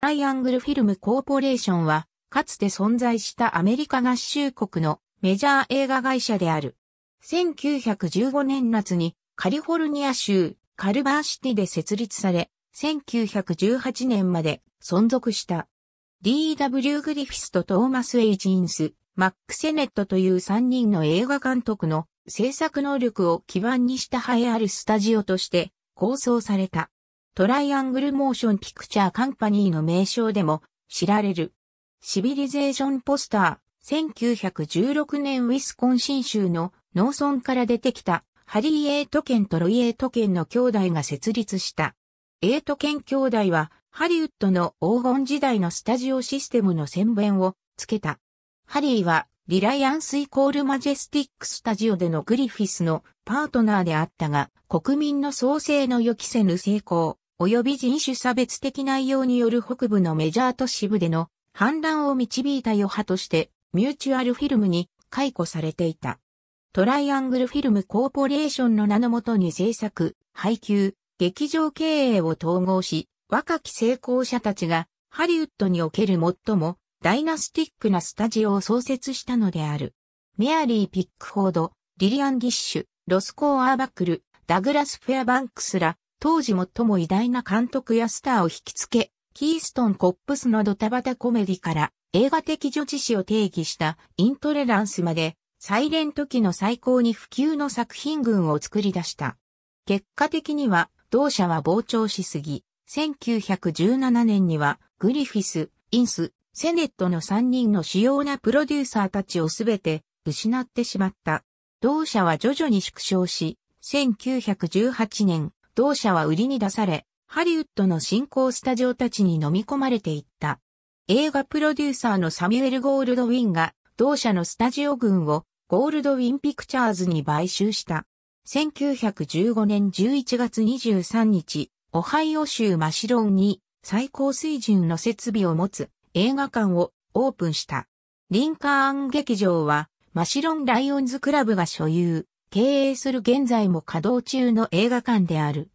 トライアングルフィルムコーポレーションは、かつて存在したアメリカ合衆国のメジャー映画会社である。1915年夏にカリフォルニア州カルバーシティで設立され、1918年まで存続した。D.W. グリフィスとトーマス・エイジンス、マック・セネットという3人の映画監督の制作能力を基盤にした栄えあるスタジオとして構想された。トライアングルモーションピクチャーカンパニーの名称でも知られる。シビリゼーションポスター、1916年ウィスコンシン州の農村から出てきたハリー・エイト県とロイ・エイト県の兄弟が設立した。エイト県兄弟はハリウッドの黄金時代のスタジオシステムの宣伝をつけた。ハリーはリライアンスイコールマジェスティックスタジオでのグリフィスのパートナーであったが、国民の創生の予期せぬ成功。及び人種差別的内容による北部のメジャー都市部での反乱を導いた余波としてミューチュアルフィルムに解雇されていた。トライアングルフィルムコーポレーションの名のもとに制作、配給、劇場経営を統合し、若き成功者たちがハリウッドにおける最もダイナスティックなスタジオを創設したのである。メアリー・ピックフォード、リリアン・ギッシュ、ロスコー・アーバックル、ダグラス・フェアバンクスら当時最も偉大な監督やスターを引きつけ、キーストン・コップスのドタバタコメディから映画的女子史を定義したイントレランスまで、サイレント期の最高に普及の作品群を作り出した。結果的には、同社は膨張しすぎ、1917年には、グリフィス、インス、セネットの3人の主要なプロデューサーたちをすべて失ってしまった。同社は徐々に縮小し、1918年、同社は売りに出され、ハリウッドの新興スタジオたちに飲み込まれていった。映画プロデューサーのサミュエル・ゴールドウィンが同社のスタジオ群をゴールドウィン・ピクチャーズに買収した。1915年11月23日、オハイオ州マシロンに最高水準の設備を持つ映画館をオープンした。リンカーン劇場はマシロン・ライオンズ・クラブが所有、経営する現在も稼働中の映画館である。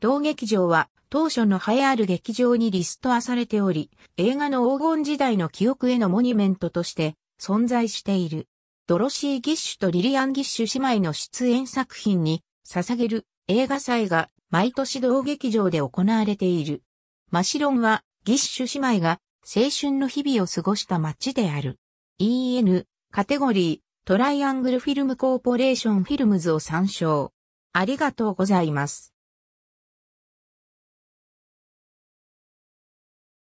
同劇場は当初の栄えある劇場にリストアされており、映画の黄金時代の記憶へのモニュメントとして存在している。ドロシー・ギッシュとリリアン・ギッシュ姉妹の出演作品に捧げる映画祭が毎年同劇場で行われている。マシロンはギッシュ姉妹が青春の日々を過ごした街である。EN カテゴリトライアングルフィルムコーポレーションフィルムズを参照。ありがとうございます。